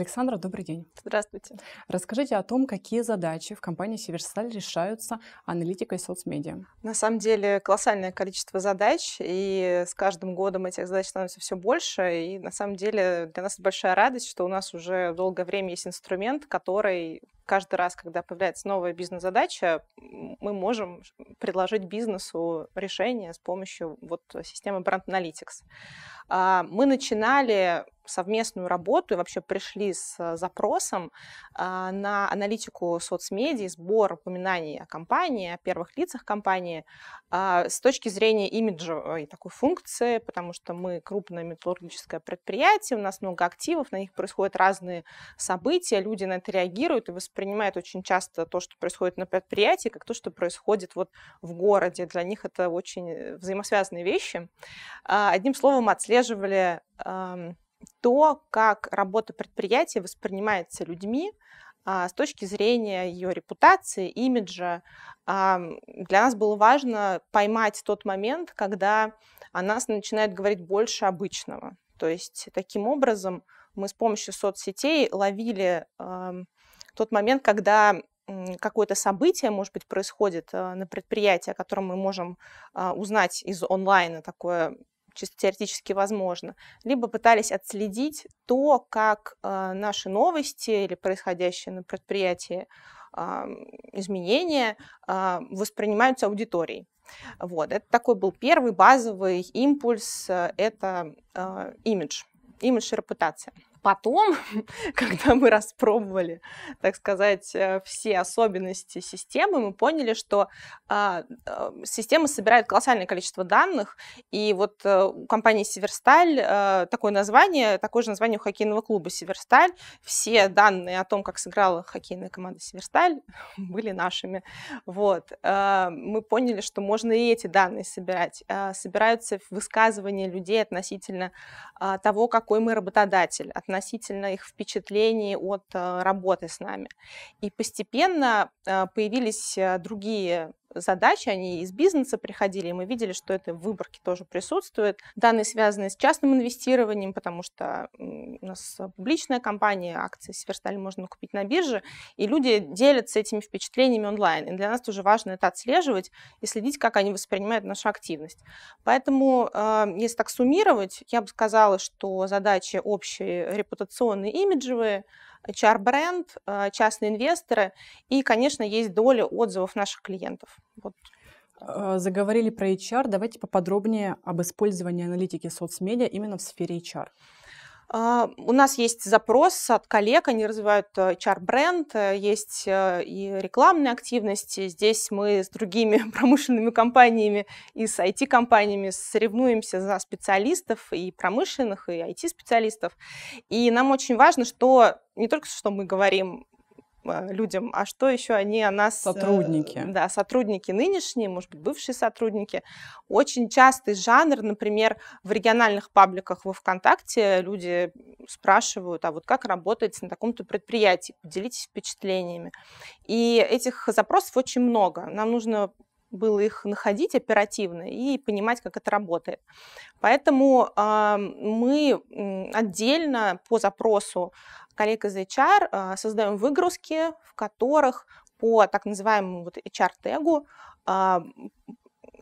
Александра, добрый день. Здравствуйте. Расскажите о том, какие задачи в компании «Северсталь» решаются аналитикой соцмедиа. На самом деле колоссальное количество задач, и с каждым годом этих задач становится все больше, и на самом деле для нас большая радость, что у нас уже долгое время есть инструмент, который каждый раз, когда появляется новая бизнес-задача, мы можем предложить бизнесу решение с помощью вот системы Brand Analytics. А, мы начинали совместную работу и вообще пришли с э, запросом а, на аналитику соцмедий, сбор упоминаний о компании, о первых лицах компании а, с точки зрения имиджевой такой функции, потому что мы крупное металлургическое предприятие, у нас много активов, на них происходят разные события, люди на это реагируют и воспринимают воспринимают очень часто то, что происходит на предприятии, как то, что происходит вот в городе. Для них это очень э, взаимосвязанные вещи. А, одним словом, отслеживали то, как работа предприятия воспринимается людьми а, с точки зрения ее репутации, имиджа. для нас было важно поймать тот момент, когда о нас начинает говорить больше обычного. То есть таким образом мы с помощью соцсетей ловили тот момент, когда какое-то событие, может быть, происходит э, на предприятии, о котором мы можем а, узнать из онлайна, такое чисто теоретически возможно, либо пытались отследить то, как э, наши новости или происходящие на предприятии а, изменения а, воспринимаются аудиторией. Вот, это такой был первый базовый импульс, э, это имидж, имидж и репутация потом, когда мы распробовали, так сказать, э, все особенности системы, мы поняли, что а, э, система собирает колоссальное количество данных, и вот э, у компании «Северсталь» э, такое название, такое же название у хоккейного клуба «Северсталь». Все данные о том, как сыграла хоккейная команда «Северсталь», были нашими. Вот. Э, мы поняли, что можно и эти данные собирать. Э, собираются высказывания людей относительно того, какой мы работодатель, относительно их впечатлений от э, работы с нами. И постепенно э, появились э, другие задачи, они из бизнеса приходили, и мы видели, что это в выборке тоже присутствует. Данные связаны с частным инвестированием, потому что у нас публичная компания, акции Сверстали можно купить на бирже, и люди делятся этими впечатлениями онлайн. И для нас тоже важно это отслеживать и следить, как они воспринимают нашу активность. Поэтому, э, если так суммировать, я бы сказала, что задачи общие репутационные, имиджевые – HR-бренд, э, частные инвесторы и, конечно, есть доля отзывов наших клиентов. Вот. Э, заговорили про HR, давайте поподробнее об использовании аналитики соцмедиа именно в сфере HR. А, у нас есть запрос от коллег, они развивают HR-бренд, э, э, есть э, и рекламные активности. Здесь мы с другими промышленными компаниями и с IT-компаниями соревнуемся за специалистов и промышленных, и IT-специалистов. И нам очень важно, что не только что мы говорим а, людям, а что еще они о нас... Сотрудники. Э, да, сотрудники нынешние, может быть, бывшие сотрудники. Очень частый жанр, например, в региональных пабликах во ВКонтакте люди спрашивают, а вот как работать на таком-то предприятии, поделитесь впечатлениями. И этих запросов очень много. Нам нужно было их находить оперативно и понимать, как это работает. Поэтому э, мы отдельно по запросу коллег из HR а, создаем выгрузки, в которых по так называемому вот HR-тегу а,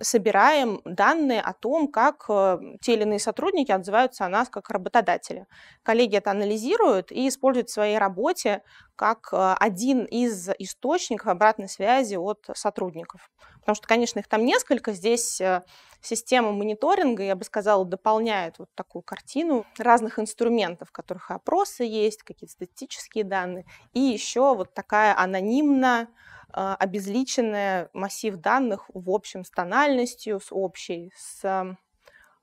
собираем данные о том, как э, те или иные сотрудники отзываются о нас как работодатели. Коллеги это анализируют и используют в своей работе как э, один из источников обратной связи от сотрудников. Потому что, конечно, их там несколько. Здесь э, система мониторинга, я бы сказала, дополняет вот такую картину разных инструментов, в которых опросы есть, какие-то статистические данные, и еще вот такая анонимная а, обезличенный массив данных в общем с тональностью, с общей, с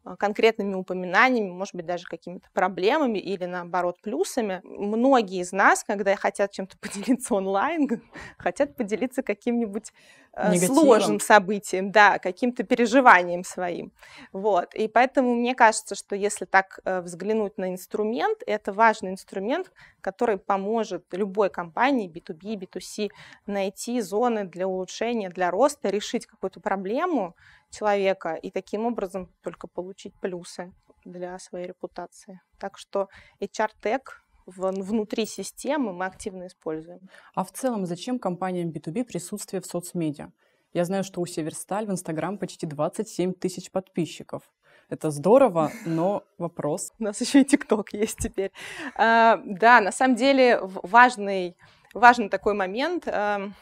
а, конкретными упоминаниями, может быть, даже какими-то проблемами или, наоборот, плюсами. Многие из нас, когда хотят чем-то поделиться онлайн, хотят поделиться каким-нибудь э, Негативом. сложным событием, да, каким-то переживанием своим. Вот. И поэтому мне кажется, что если так э, взглянуть на инструмент, это важный инструмент, который поможет любой компании B2B, B2C найти зоны для улучшения, для роста, решить какую-то проблему, человека и таким образом только получить плюсы для своей репутации. Так что HR-тег внутри системы мы активно используем. А в целом зачем компаниям B2B присутствие в соцмедиа? Я знаю, что у Северсталь в Инстаграм почти 27 тысяч подписчиков. Это здорово, но вопрос. У нас еще и ТикТок есть теперь. А, да, на самом деле важный, важный такой момент. Эм,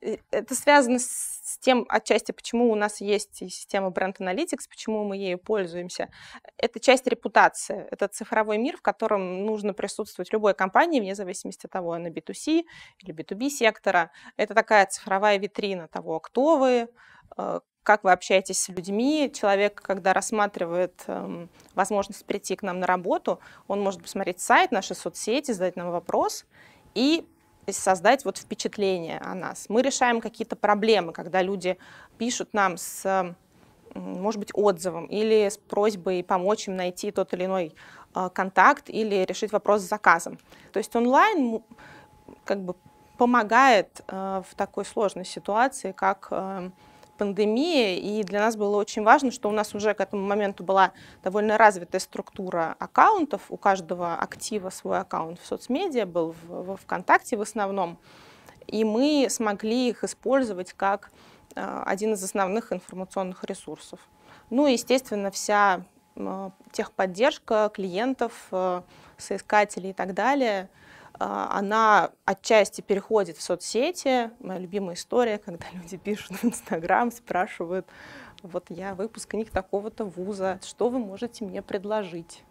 э, это связано с тем отчасти, почему у нас есть система бренд Analytics, почему мы ею пользуемся. Это часть репутации, это цифровой мир, в котором нужно присутствовать любой компании, вне зависимости от того, на B2C или B2B сектора. Это такая цифровая витрина того, кто вы, э, как вы общаетесь с людьми. Человек, когда рассматривает эм, возможность прийти к нам на работу, он может посмотреть сайт, наши соцсети, задать нам вопрос и надпись создать вот впечатление о нас. Мы решаем какие-то проблемы, когда люди пишут нам с может быть, отзывом или с просьбой помочь им найти тот или иной а, контакт или решить вопрос с заказом. То есть онлайн как бы помогает а, в такой сложной ситуации, как а, пандемии и для нас было очень важно, что у нас уже к этому моменту была довольно развитая структура аккаунтов, у каждого актива свой аккаунт в соцмедиа был, в, в ВКонтакте в основном, и мы смогли их использовать как э, один из основных информационных ресурсов. Ну и, естественно, вся э, техподдержка клиентов, э, соискателей и так далее – а, она отчасти переходит в соцсети. Моя любимая история, когда люди пишут в Инстаграм, спрашивают, вот я выпускник такого-то вуза, что вы можете мне предложить?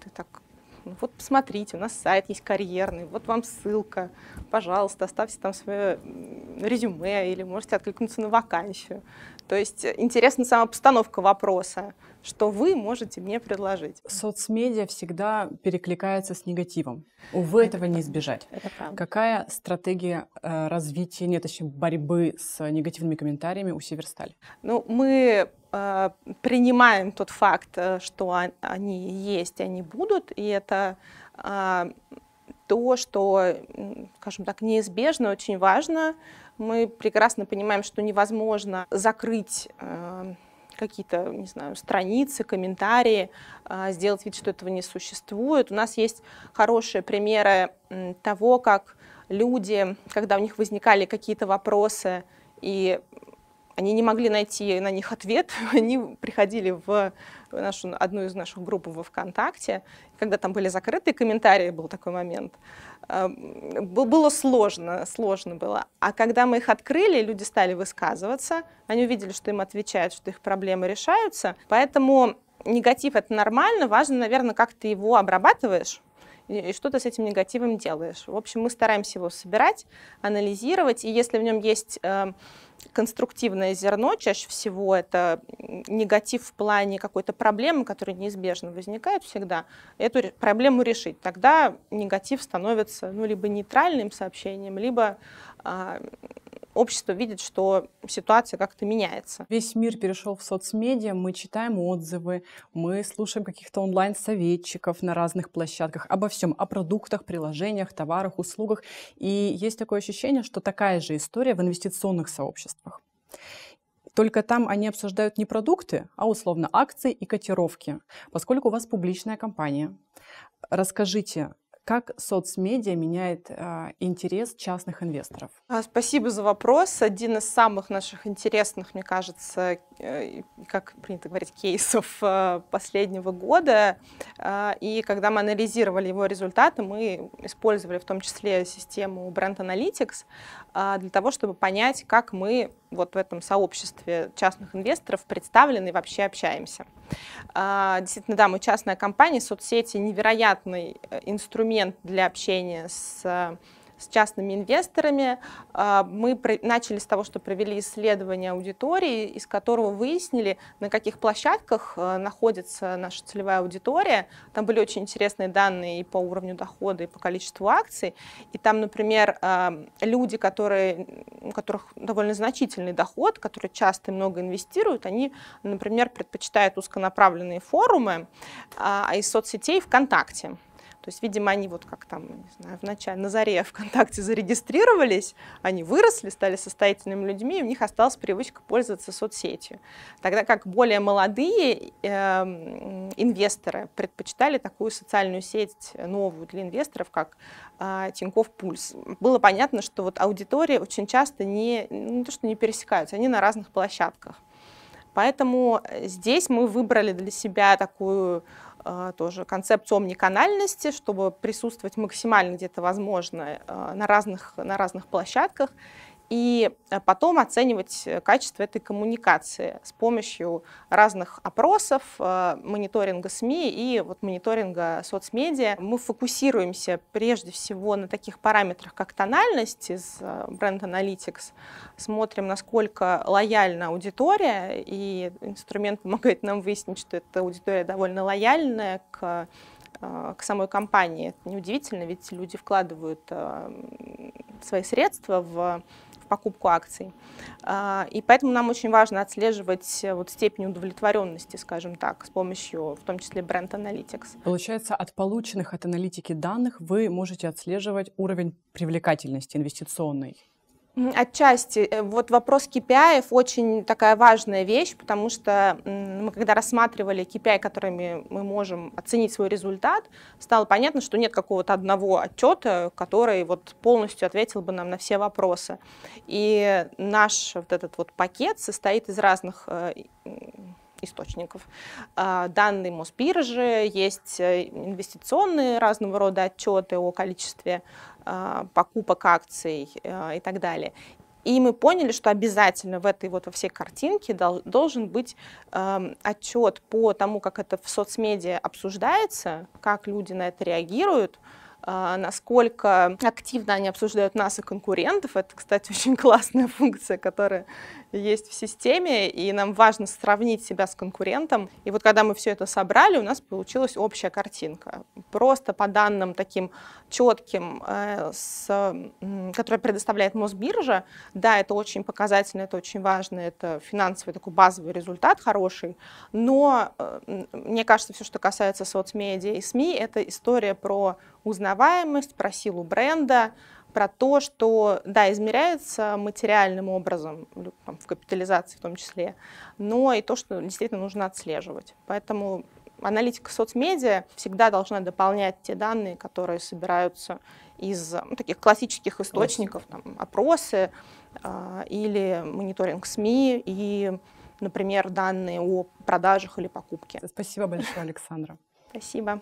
Ты так, ну вот посмотрите, у нас сайт есть карьерный, вот вам ссылка, пожалуйста, оставьте там свое резюме или можете откликнуться на вакансию. То есть э, интересна сама постановка вопроса, что вы можете мне предложить. Соцмедиа всегда перекликается с негативом. Увы, этого не избежать. Это правда. Какая стратегия э, развития, нет, точнее, борьбы с негативными комментариями у Северстали? Ну, мы э, принимаем тот факт, э, что а, они есть, они будут, и это э, то, что, скажем так, неизбежно, очень важно мы прекрасно понимаем, что невозможно закрыть э, какие-то, не знаю, страницы, комментарии, э, сделать вид, что этого не существует. У нас есть хорошие примеры э, того, как люди, когда у них возникали какие-то вопросы, и они не могли найти на них ответ, они приходили в нашу, одну из наших групп во ВКонтакте, когда там были закрытые комментарии, был такой момент. Эм, было сложно, сложно было. А когда мы их открыли, люди стали высказываться, они увидели, что им отвечают, что их проблемы решаются. Поэтому негатив — это нормально, важно, наверное, как ты его обрабатываешь, и что ты с этим негативом делаешь. В общем, мы стараемся его собирать, анализировать, и если в нем есть э, конструктивное зерно, чаще всего это негатив в плане какой-то проблемы, которая неизбежно возникает всегда, эту проблему решить. Тогда негатив становится ну, либо нейтральным сообщением, либо а, общество видит, что ситуация как-то меняется. Весь мир перешел в соцмедиа, мы читаем отзывы, мы слушаем каких-то онлайн-советчиков на разных площадках, обо всем, о продуктах, приложениях, товарах, услугах. И есть такое ощущение, что такая же история в инвестиционных сообществах. Только там они обсуждают не продукты, а условно акции и котировки. Поскольку у вас публичная компания, расскажите, как соцмедиа меняет а, интерес частных инвесторов? А, спасибо за вопрос. Один из самых наших интересных, мне кажется, э, как принято говорить, кейсов э, последнего года. А, и когда мы анализировали его результаты, мы использовали в том числе систему Brand Analytics а, для того, чтобы понять, как мы вот в этом сообществе частных инвесторов представлены и вообще общаемся. А, действительно, да, мы частная компания, соцсети невероятный э, инструмент для общения с э, с частными инвесторами. А, мы начали с того, что провели исследование аудитории, из которого выяснили, на каких площадках э, находится наша целевая аудитория. Там были очень интересные данные и по уровню дохода, и по количеству акций. И там, например, а, люди, которые, у которых довольно значительный доход, которые часто и много инвестируют, они, например, предпочитают узконаправленные форумы а, а из соцсетей ВКонтакте. То есть, видимо, они вот как там, не знаю, вначале на заре ВКонтакте зарегистрировались, они выросли, стали состоятельными людьми, и у них осталась привычка пользоваться соцсетью. Тогда как более молодые э, инвесторы предпочитали такую социальную сеть новую для инвесторов, как э, Тинькофф Пульс. Было понятно, что вот аудитории очень часто не, не то, что не пересекаются, они на разных площадках. Поэтому э, здесь мы выбрали для себя такую а, тоже концепцию омниканальности, чтобы присутствовать максимально где-то возможно а, на разных, на разных площадках и э, потом оценивать э, качество этой коммуникации с помощью разных опросов, э, мониторинга СМИ и вот мониторинга соцмедиа. Мы фокусируемся прежде всего на таких параметрах, как тональность из Brand Analytics, смотрим, насколько лояльна аудитория, и инструмент помогает нам выяснить, что эта аудитория довольно лояльная к к самой компании. Это неудивительно, ведь люди вкладывают свои средства в покупку акций. А, и поэтому нам очень важно отслеживать э, вот степень удовлетворенности, скажем так, с помощью в том числе бренд Analytics. Получается, от полученных от аналитики данных вы можете отслеживать уровень привлекательности инвестиционной. Отчасти. Э, вот вопрос KPI очень такая важная вещь, потому что мы когда рассматривали KPI, которыми мы можем оценить свой результат, стало понятно, что нет какого-то одного отчета, который вот полностью ответил бы нам на все вопросы. И наш вот этот вот пакет состоит из разных э, источников. А, данные Мосбиржи, есть э, инвестиционные разного рода отчеты о количестве а, покупок акций э, и так далее. И мы поняли, что обязательно в этой вот во всей картинке дол, должен быть э, эм, отчет по тому, как это в соцмедиа обсуждается, как люди на это реагируют, э, насколько активно они обсуждают нас и конкурентов. Это, кстати, очень классная функция, которая есть в системе, и нам важно сравнить себя с конкурентом. И вот когда мы все это собрали, у нас получилась общая картинка. Просто по данным таким четким, э, с, э, которые предоставляет Мосбиржа, да, это очень показательно, это очень важно, это финансовый такой базовый результат хороший, но э, мне кажется, все, что касается соцмедиа и СМИ, это история про узнаваемость, про силу бренда, про то, что, да, измеряется материальным образом, там, в капитализации в том числе, но и то, что действительно нужно отслеживать. Поэтому аналитика соцмедиа всегда должна дополнять те данные, которые собираются из ну, таких классических источников, там, опросы э, или мониторинг СМИ и, например, данные о продажах или покупке. Спасибо большое, Александра. Спасибо.